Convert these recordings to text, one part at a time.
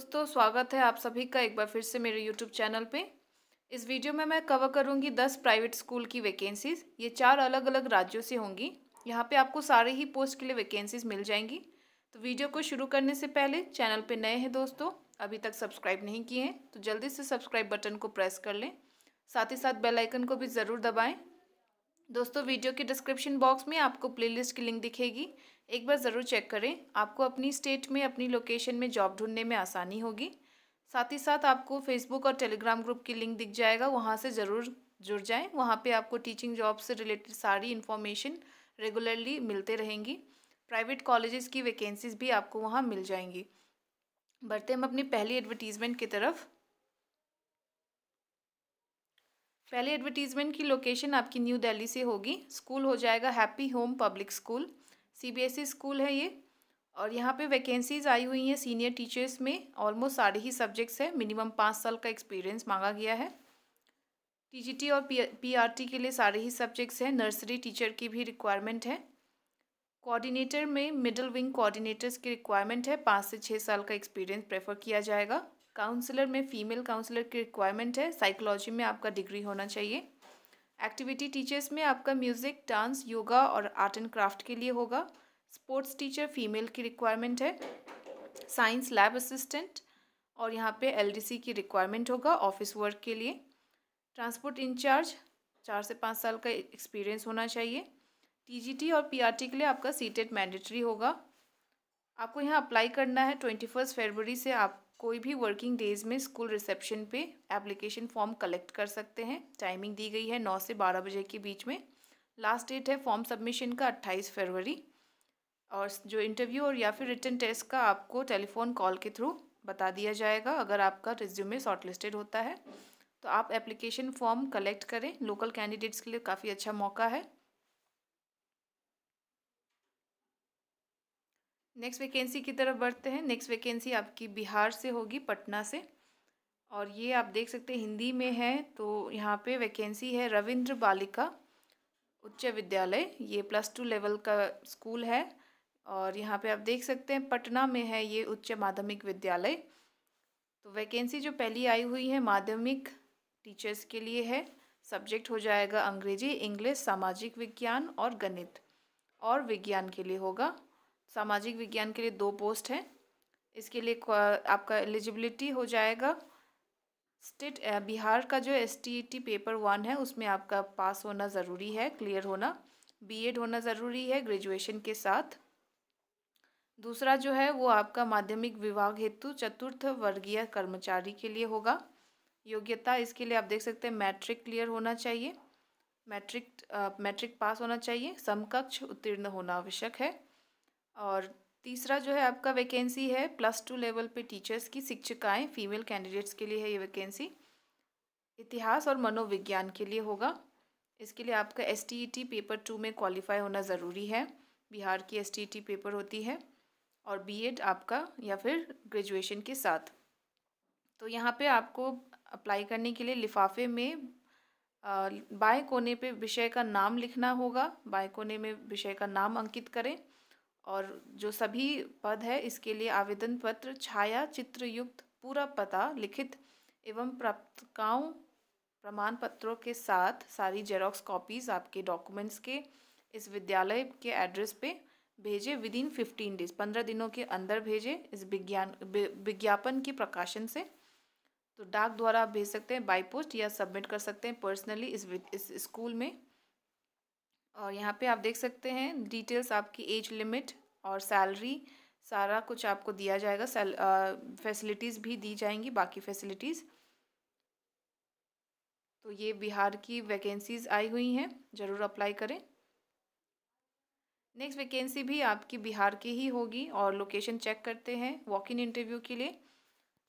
दोस्तों स्वागत है आप सभी का एक बार फिर से मेरे यूट्यूब चैनल पे इस वीडियो में मैं कवर करूंगी दस प्राइवेट स्कूल की वैकेंसीज़ ये चार अलग अलग राज्यों से होंगी यहाँ पे आपको सारे ही पोस्ट के लिए वैकेंसीज़ मिल जाएंगी तो वीडियो को शुरू करने से पहले चैनल पे नए हैं दोस्तों अभी तक सब्सक्राइब नहीं किए हैं तो जल्दी से सब्सक्राइब बटन को प्रेस कर लें साथ ही साथ बेलाइकन को भी ज़रूर दबाएँ दोस्तों वीडियो के डिस्क्रिप्शन बॉक्स में आपको प्लेलिस्ट की लिंक दिखेगी एक बार ज़रूर चेक करें आपको अपनी स्टेट में अपनी लोकेशन में जॉब ढूंढने में आसानी होगी साथ ही साथ आपको फेसबुक और टेलीग्राम ग्रुप की लिंक दिख जाएगा वहाँ से ज़रूर जुड़ जाएं वहाँ पे आपको टीचिंग जॉब से रिलेटेड सारी इन्फॉर्मेशन रेगुलरली मिलते रहेंगी प्राइवेट कॉलेजेस की वैकेंसीज भी आपको वहाँ मिल जाएंगी बढ़ते हम अपनी पहली एडवर्टीज़मेंट की तरफ पहले एडवर्टीज़मेंट की लोकेशन आपकी न्यू दिल्ली से होगी स्कूल हो जाएगा happy home public school CBSE e school है ये और यहाँ पे वैकेंसीज आई हुई हैं सीनियर टीचर्स में ऑलमोस्ट सारे ही सब्जेक्ट्स हैं मिनिमम पाँच साल का एक्सपीरियंस मांगा गया है टीजीटी और पीआरटी के लिए सारे ही सब्जेक्ट्स हैं नर्सरी टीचर की भी रिक्वायरमेंट है कोऑर्डिनेटर में मिडिल विंग कोऑर्डिनेटर्स की रिक्वायरमेंट है पाँच से छः साल का एक्सपीरियंस प्रेफर किया जाएगा काउंसलर में फ़ीमेल काउंसलर की रिक्वायरमेंट है साइकोलॉजी में आपका डिग्री होना चाहिए एक्टिविटी टीचर्स में आपका म्यूज़िक डांस योगा और आर्ट एंड क्राफ्ट के लिए होगा स्पोर्ट्स टीचर फीमेल की रिक्वायरमेंट है साइंस लैब असिस्टेंट और यहाँ पे एलडीसी की रिक्वायरमेंट होगा ऑफिस वर्क के लिए ट्रांसपोर्ट इंचार्ज चार से पाँच साल का एक्सपीरियंस होना चाहिए टीजीटी और पीआरटी के लिए आपका सीटेट मैंडेटरी होगा आपको यहाँ अप्लाई करना है ट्वेंटी फर्स्ट फेरवरी से आप कोई भी वर्किंग डेज़ में स्कूल रिसेप्शन पे एप्लीकेशन फॉर्म कलेक्ट कर सकते हैं टाइमिंग दी गई है नौ से बारह बजे के बीच में लास्ट डेट है फॉर्म सबमिशन का अट्ठाईस फरवरी और जो इंटरव्यू और या फिर रिटर्न टेस्ट का आपको टेलीफोन कॉल के थ्रू बता दिया जाएगा अगर आपका रिज्यूमे शॉर्टलिस्टेड होता है तो आप एप्लीकेशन फॉर्म कलेक्ट करें लोकल कैंडिडेट्स के लिए काफ़ी अच्छा मौका है नेक्स्ट वैकेंसी की तरफ बढ़ते हैं नेक्स्ट वैकेंसी आपकी बिहार से होगी पटना से और ये आप देख सकते हैं हिंदी में है तो यहाँ पे वैकेंसी है रविंद्र बालिका उच्च विद्यालय ये प्लस टू लेवल का स्कूल है और यहाँ पे आप देख सकते हैं पटना में है ये उच्च माध्यमिक विद्यालय तो वैकेंसी जो पहली आई हुई है माध्यमिक टीचर्स के लिए है सब्जेक्ट हो जाएगा अंग्रेजी इंग्लिश सामाजिक विज्ञान और गणित और विज्ञान के लिए होगा सामाजिक विज्ञान के लिए दो पोस्ट हैं इसके लिए आपका एलिजिबिलिटी हो जाएगा स्टेट बिहार का जो एस पेपर वन है उसमें आपका पास होना ज़रूरी है क्लियर होना बीएड होना ज़रूरी है ग्रेजुएशन के साथ दूसरा जो है वो आपका माध्यमिक विभाग हेतु चतुर्थ वर्गीय कर्मचारी के लिए होगा योग्यता इसके लिए आप देख सकते हैं मैट्रिक क्लियर होना चाहिए मैट्रिक मैट्रिक पास होना चाहिए समकक्ष उत्तीर्ण होना आवश्यक है और तीसरा जो है आपका वैकेंसी है प्लस टू लेवल पे टीचर्स की शिक्षिकाएं फीमेल कैंडिडेट्स के लिए है ये वैकेंसी इतिहास और मनोविज्ञान के लिए होगा इसके लिए आपका एस पेपर टू में क्वालिफाई होना ज़रूरी है बिहार की एस पेपर e होती है और बीएड आपका या फिर ग्रेजुएशन के साथ तो यहाँ पे आपको अप्लाई करने के लिए लिफाफे में बाएं कोने पे विषय का नाम लिखना होगा बाएं कोने में विषय का नाम अंकित करें और जो सभी पद है इसके लिए आवेदन पत्र छाया चित्र युक्त पूरा पता लिखित एवं प्राप्तकाओं प्रमाण पत्रों के साथ सारी जेरोक्स कॉपीज़ आपके डॉक्यूमेंट्स के इस विद्यालय के एड्रेस पे भेजें विद इन फिफ्टीन डेज पंद्रह दिनों के अंदर भेजें इस विज्ञान विज्ञापन के प्रकाशन से तो डाक द्वारा आप भेज सकते हैं बाई पोस्ट या सबमिट कर सकते हैं पर्सनली इस इस स्कूल में और यहाँ पे आप देख सकते हैं डिटेल्स आपकी एज लिमिट और सैलरी सारा कुछ आपको दिया जाएगा सेल फैसिलिटीज़ भी दी जाएंगी बाकी फैसिलिटीज़ तो ये बिहार की वैकेंसीज़ आई हुई हैं ज़रूर अप्लाई करें नेक्स्ट वैकेंसी भी आपकी बिहार की ही होगी और लोकेशन चेक करते हैं वॉक इन इंटरव्यू के लिए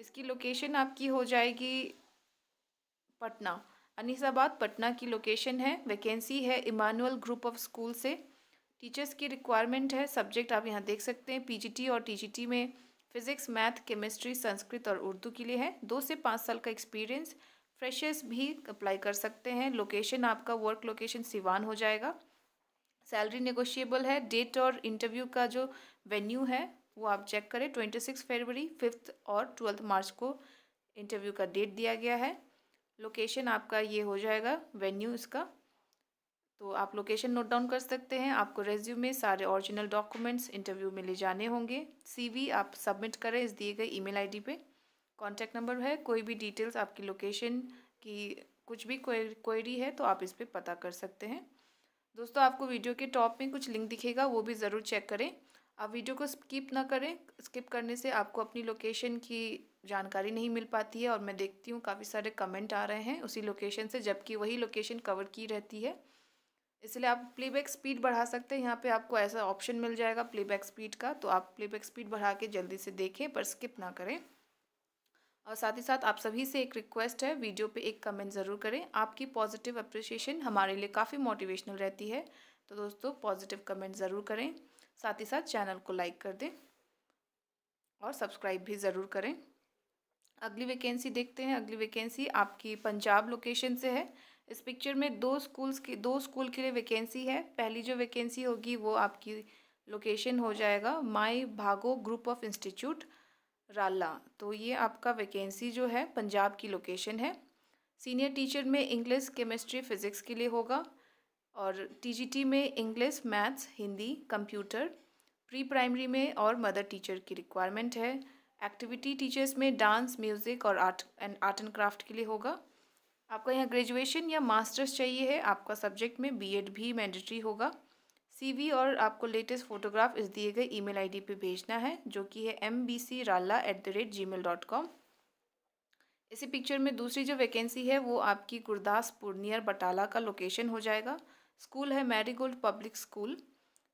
इसकी लोकेशन आपकी हो जाएगी पटना अनिसाबाद पटना की लोकेशन है वैकेंसी है इमानुअल ग्रुप ऑफ स्कूल से टीचर्स की रिक्वायरमेंट है सब्जेक्ट आप यहाँ देख सकते हैं पीजीटी और टीजीटी में फिज़िक्स मैथ केमिस्ट्री संस्कृत और उर्दू के लिए है दो से पाँच साल का एक्सपीरियंस फ्रेशर्स भी अप्लाई कर सकते हैं लोकेशन आपका वर्क लोकेशन सिवान हो जाएगा सैलरी नेगोशिएबल है डेट और इंटरव्यू का जो वेन्यू है वो आप चेक करें ट्वेंटी सिक्स फरवरी फिफ्थ और ट्वेल्थ मार्च को इंटरव्यू का डेट दिया गया है लोकेशन आपका ये हो जाएगा वेन्यू इसका तो आप लोकेशन नोट डाउन कर सकते हैं आपको रेज्यूम में सारे ओरिजिनल डॉक्यूमेंट्स इंटरव्यू में ले जाने होंगे सीवी आप सबमिट करें इस दिए गए ईमेल आईडी पे कॉन्टैक्ट नंबर है कोई भी डिटेल्स आपकी लोकेशन की कुछ भी क्वेरी है तो आप इस पर पता कर सकते हैं दोस्तों आपको वीडियो के टॉप में कुछ लिंक दिखेगा वो भी ज़रूर चेक करें आप वीडियो को स्किप ना करें स्किप करने से आपको अपनी लोकेशन की जानकारी नहीं मिल पाती है और मैं देखती हूँ काफ़ी सारे कमेंट आ रहे हैं उसी लोकेशन से जबकि वही लोकेशन कवर की रहती है इसलिए आप प्लेबैक स्पीड बढ़ा सकते हैं यहाँ पे आपको ऐसा ऑप्शन मिल जाएगा प्लेबैक स्पीड का तो आप प्लेबैक स्पीड बढ़ा के जल्दी से देखें पर स्किप ना करें और साथ ही साथ आप सभी से एक रिक्वेस्ट है वीडियो पे एक कमेंट ज़रूर करें आपकी पॉजिटिव अप्रिसिएशन हमारे लिए काफ़ी मोटिवेशनल रहती है तो दोस्तों पॉजिटिव कमेंट ज़रूर करें साथ ही साथ चैनल को लाइक कर दें और सब्सक्राइब भी ज़रूर करें अगली वैकेंसी देखते हैं अगली वैकेंसी आपकी पंजाब लोकेशन से है इस पिक्चर में दो स्कूल्स की दो स्कूल के लिए वैकेंसी है पहली जो वैकेंसी होगी वो आपकी लोकेशन हो जाएगा माई भागो ग्रुप ऑफ इंस्टीट्यूट राला तो ये आपका वैकेंसी जो है पंजाब की लोकेशन है सीनियर टीचर में इंग्लिश केमिस्ट्री फिज़िक्स के लिए होगा और टीजीटी में English maths Hindi computer pre primary में और मदर टीचर की रिक्वायरमेंट है एक्टिविटी टीचर्स में डांस म्यूज़िक और art and art and craft के लिए होगा आपका यहाँ ग्रेजुएशन या मास्टर्स चाहिए है आपका सब्जेक्ट में बीएड भी मैंडेटरी होगा सीवी और आपको लेटेस्ट फोटोग्राफ इस दिए गए ईमेल आईडी पे भेजना है जो कि है M B C rala at the rate G mail dot com इसी पिक्चर में दूसरी जो वैकेंसी है वो आपकी गुरदासपुर नियर बटाला का लोकेशन हो जाएगा स्कूल है मैरीगोल्ड पब्लिक स्कूल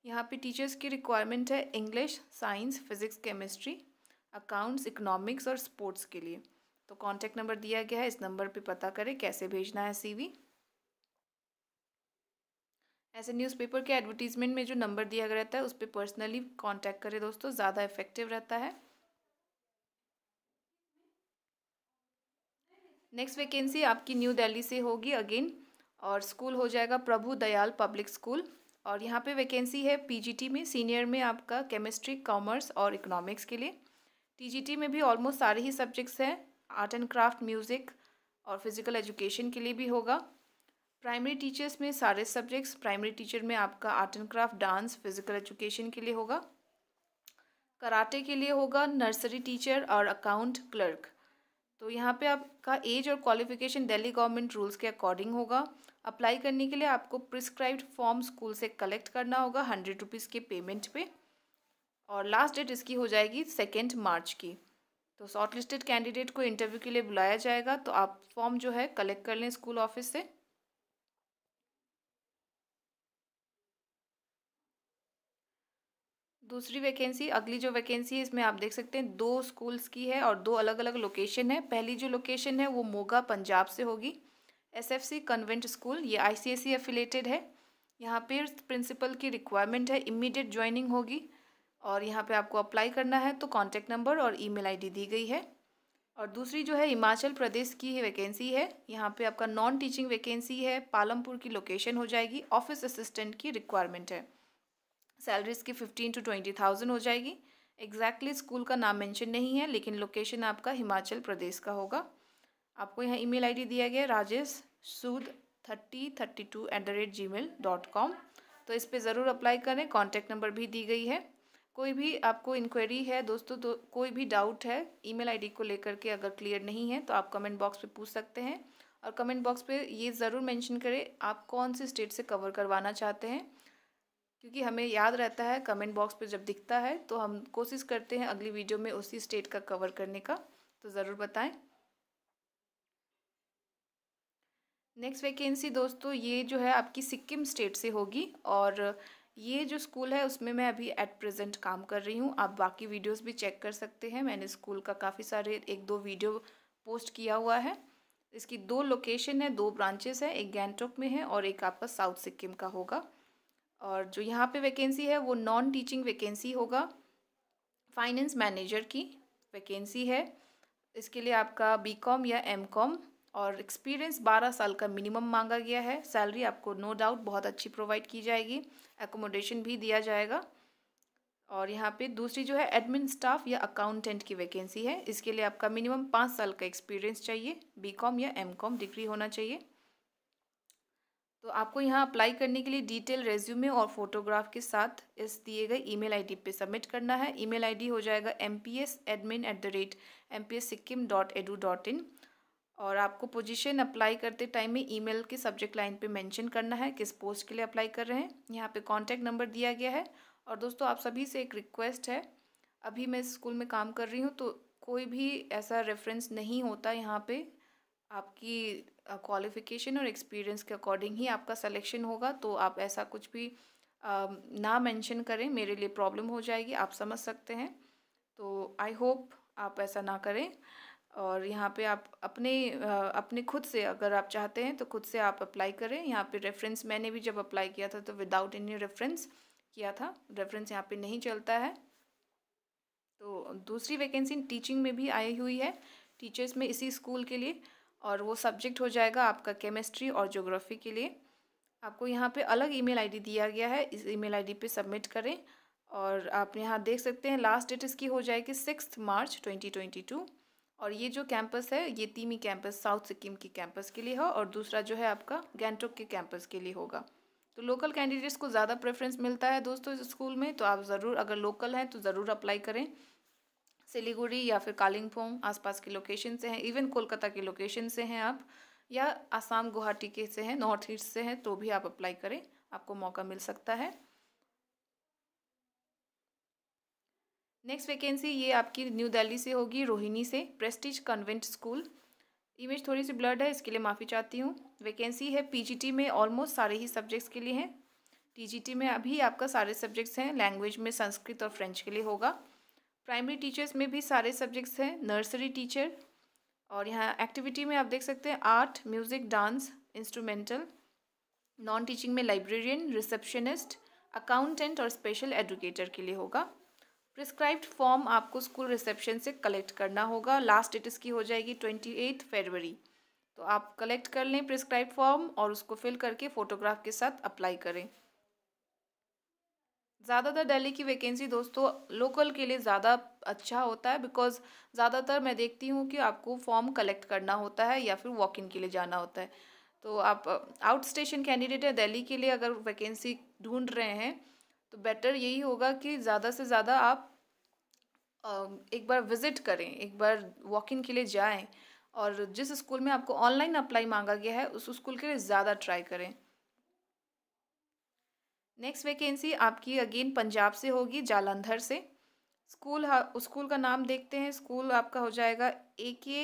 यहाँ पे टीचर्स की रिक्वायरमेंट है English science physics chemistry accounts economics और स्पोर्ट्स के लिए तो कॉन्टैक्ट नंबर दिया गया है इस नंबर पे पता करें कैसे भेजना है सीवी ऐसे न्यूज़पेपर के एडवर्टीजमेंट में जो नंबर दिया गया रहता है उस पर पर्सनली कॉन्टैक्ट करें दोस्तों ज़्यादा इफेक्टिव रहता है नेक्स्ट वैकेंसी आपकी न्यू दिल्ली से होगी अगेन और स्कूल हो जाएगा प्रभु दयाल पब्लिक स्कूल और यहाँ पे वैकेंसी है पीजीटी में सीनियर में आपका केमिस्ट्री कॉमर्स और इकोनॉमिक्स के लिए टीजीटी में भी ऑलमोस्ट सारे ही सब्जेक्ट्स हैं आर्ट एंड क्राफ्ट म्यूज़िक और फिज़िकल एजुकेशन के लिए भी होगा प्राइमरी टीचर्स में सारे सब्जेक्ट्स प्राइमरी टीचर में आपका art and craft dance physical education के लिए होगा कराटे के लिए होगा नर्सरी टीचर और अकाउंट क्लर्क तो यहाँ पे आपका एज और क्वालिफिकेशन दिल्ली गवर्नमेंट रूल्स के अकॉर्डिंग होगा अप्लाई करने के लिए आपको प्रिस्क्राइब्ड फॉर्म स्कूल से कलेक्ट करना होगा हंड्रेड रुपीज़ के पेमेंट पे और लास्ट डेट इसकी हो जाएगी सेकेंड मार्च की तो शॉर्ट लिस्टेड कैंडिडेट को इंटरव्यू के लिए बुलाया जाएगा तो आप फॉर्म जो है कलेक्ट कर लें स्कूल ऑफिस से दूसरी वैकेंसी अगली जो वैकेंसी है इसमें आप देख सकते हैं दो स्कूल्स की है और दो अलग अलग लोकेशन है पहली जो लोकेशन है वो मोगा पंजाब से होगी एसएफसी कन्वेंट स्कूल ये आईसीएसई एफिलेटेड e है यहाँ पे प्रिंसिपल की रिक्वायरमेंट है इमीडिएट ज्वाइनिंग होगी और यहाँ पे आपको अप्लाई करना है तो कॉन्टैक्ट नंबर और ईमेल आईडी दी गई है और दूसरी जो है हिमाचल प्रदेश की वैकेंसी है यहाँ पे आपका नॉन टीचिंग वैकेंसी है पालमपुर की लोकेशन हो जाएगी ऑफिस असिस्टेंट की रिक्वायरमेंट है सैलरीज की फिफ्टीन टू ट्वेंटी थाउजेंड हो जाएगी एग्जैक्टली exactly स्कूल का नाम मेंशन नहीं है लेकिन लोकेशन आपका हिमाचल प्रदेश का होगा आपको यहाँ ईमेल आईडी दिया गया Rajesh Sood thirty thirty two at the rate G mail dot com तो इस पर ज़रूर अप्लाई करें कॉन्टैक्ट नंबर भी दी गई है कोई भी आपको इंक्वायरी है दोस्तों तो कोई भी डाउट है ईमेल आईडी को लेकर के अगर क्लियर नहीं है तो आप कमेंट बॉक्स पे पूछ सकते हैं और कमेंट बॉक्स पे ये ज़रूर मेंशन करें आप कौन से स्टेट से कवर करवाना चाहते हैं क्योंकि हमें याद रहता है कमेंट बॉक्स पे जब दिखता है तो हम कोशिश करते हैं अगली वीडियो में उसी स्टेट का कवर करने का तो ज़रूर बताएँ नेक्स्ट वैकेंसी दोस्तों ये जो है आपकी सिक्किम स्टेट से होगी और ये जो स्कूल है उसमें मैं अभी एट प्रेजेंट काम कर रही हूँ आप बाकी वीडियोस भी चेक कर सकते हैं मैंने स्कूल का काफ़ी सारे एक दो वीडियो पोस्ट किया हुआ है इसकी दो लोकेशन है दो ब्रांचेस है एक गैंगटॉक में है और एक आपका साउथ सिक्किम का होगा और जो यहाँ पे वैकेंसी है वो नॉन टीचिंग वैकेंसी होगा फाइनेंस मैनेजर की वैकेंसी है इसके लिए आपका बी या एम और एक्सपीरियंस 12 साल का मिनिमम मांगा गया है सैलरी आपको नो no डाउट बहुत अच्छी प्रोवाइड की जाएगी एकोमोडेशन भी दिया जाएगा और यहाँ पे दूसरी जो है एडमिन स्टाफ या अकाउंटेंट की वैकेंसी है इसके लिए आपका मिनिमम पाँच साल का एक्सपीरियंस चाहिए बीकॉम या एमकॉम डिग्री होना चाहिए तो आपको यहाँ अप्लाई करने के लिए डिटेल रेज्यूमे और फोटोग्राफ के साथ इस दिए गए ईमेल आईडी पे सबमिट करना है ईमेल आईडी हो जाएगा M P S admin at the rate M P S Sikkim dot edu dot in और आपको पोजीशन अप्लाई करते टाइम में ईमेल के सब्जेक्ट लाइन पे मेंशन करना है किस पोस्ट के लिए अप्लाई कर रहे हैं यहाँ पे कांटेक्ट नंबर दिया गया है और दोस्तों आप सभी से एक रिक्वेस्ट है अभी मैं स्कूल में काम कर रही हूँ तो कोई भी ऐसा रेफरेंस नहीं होता यहाँ पे आपकी क्वालिफ़िकेशन और एक्सपीरियंस के अकॉर्डिंग ही आपका सलेक्शन होगा तो आप ऐसा कुछ भी ना मैंशन करें मेरे लिए प्रॉब्लम हो जाएगी आप समझ सकते हैं तो आई होप आप ऐसा ना करें और यहाँ पे आप अपने अपने खुद से अगर आप चाहते हैं तो खुद से आप अप्लाई करें यहाँ पे रेफरेंस मैंने भी जब अप्लाई किया था तो विदाउट एनी रेफरेंस किया था रेफरेंस यहाँ पे नहीं चलता है तो दूसरी वैकेंसी टीचिंग में भी आई हुई है टीचर्स में इसी स्कूल के लिए और वो सब्जेक्ट हो जाएगा आपका केमिस्ट्री और जोग्राफ़ी के लिए आपको यहाँ पर अलग ई मेल दिया गया है इस ई मेल आई सबमिट करें और आप यहाँ देख सकते हैं लास्ट डेट इसकी हो जाएगी six March twenty twenty two और ये जो कैंपस है ये तीमी कैंपस साउथ सिक्किम की कैंपस के लिए हो और दूसरा जो है आपका गैंगटोक के कैंपस के लिए होगा तो लोकल कैंडिडेट्स को ज़्यादा प्रेफरेंस मिलता है दोस्तों इस स्कूल में तो आप ज़रूर अगर लोकल हैं तो ज़रूर अप्लाई करें सिलीगुड़ी या फिर कालिम्पोंग आसपास के लोकेशन से हैं इवन कोलकाता के लोकेशन से हैं आप या आसाम गुवाहाटी के से हैं नॉर्थ ईस्ट से हैं तो भी आप अप्लाई करें आपको मौका मिल सकता है नेक्स्ट वैकेंसी ये आपकी न्यू दिल्ली से होगी रोहिणी से प्रेस्टिज कन्वेंट स्कूल इमेज थोड़ी सी ब्लड है इसके लिए माफ़ी चाहती हूँ वैकेंसी है पीजीटी में ऑलमोस्ट सारे ही सब्जेक्ट्स के लिए हैं टीजीटी में अभी आपका सारे सब्जेक्ट्स हैं लैंग्वेज में संस्कृत और फ्रेंच के लिए होगा प्राइमरी टीचर्स में भी सारे सब्जेक्ट्स हैं नर्सरी टीचर और यहाँ एक्टिविटी में आप देख सकते हैं art music dance instrumental non teaching में लाइब्रेरियन रिसेप्शनिस्ट अकाउंटेंट और स्पेशल एडुकेटर के लिए होगा प्रिस्क्राइब्ड फॉर्म आपको स्कूल रिसेप्शन से कलेक्ट करना होगा लास्ट डेट इसकी हो जाएगी ट्वेंटी एट फरवरी तो आप कलेक्ट कर लें प्रिस्क्राइब फॉर्म और उसको फिल करके फ़ोटोग्राफ के साथ अप्लाई करें ज़्यादातर दिल्ली की वैकेंसी दोस्तों लोकल के लिए ज़्यादा अच्छा होता है बिकॉज ज़्यादातर मैं देखती हूँ कि आपको फॉर्म कलेक्ट करना होता है या फिर वॉक इन के लिए जाना होता है तो आप आउट स्टेशन कैंडिडेट है दिल्ली के लिए अगर वैकेंसी ढूंढ रहे हैं तो बेटर यही होगा कि ज़्यादा से ज़्यादा आप एक बार विज़िट करें एक बार वॉक इन के लिए जाएं और जिस स्कूल में आपको ऑनलाइन अप्लाई मांगा गया है उस स्कूल के लिए ज़्यादा ट्राई करें नेक्स्ट वैकेंसी आपकी अगेन पंजाब से होगी जालंधर से स्कूल उस स्कूल का नाम देखते हैं स्कूल आपका हो जाएगा ए के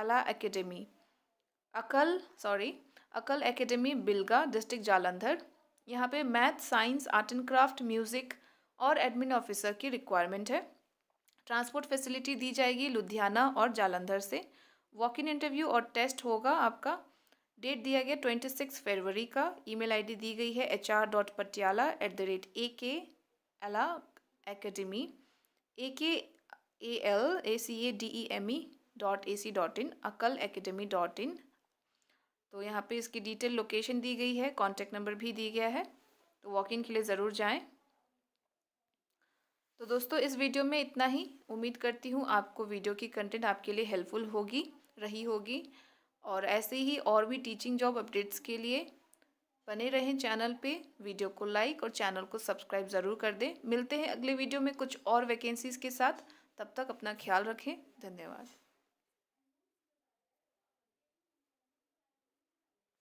अला एकेडमी अकल सॉरी अकल एकेडमी बिलगा डिस्ट्रिक्ट जालंधर यहाँ पे math science art and craft music और एडमिन ऑफिसर की रिक्वायरमेंट है ट्रांसपोर्ट फैसिलिटी दी जाएगी लुधियाना और जालंधर से वॉक इन इंटरव्यू और टेस्ट होगा आपका डेट दिया गया ट्वेंटी सिक्स फरवरी का ईमेल आईडी दी गई है H R dot Patiala at the rate A K ela academy A K A L A C A D E M E dot A C dot in Akal academy dot in तो यहाँ पे इसकी detail location दी गई है contact number भी दी गया है तो वॉक इन के लिए ज़रूर जाएँ तो दोस्तों इस वीडियो में इतना ही उम्मीद करती हूँ आपको वीडियो की कंटेंट आपके लिए हेल्पफुल होगी रही होगी और ऐसे ही और भी टीचिंग जॉब अपडेट्स के लिए बने रहें चैनल पे वीडियो को लाइक और चैनल को सब्सक्राइब ज़रूर कर दें मिलते हैं अगले वीडियो में कुछ और वैकेंसीज़ के साथ तब तक अपना ख्याल रखें धन्यवाद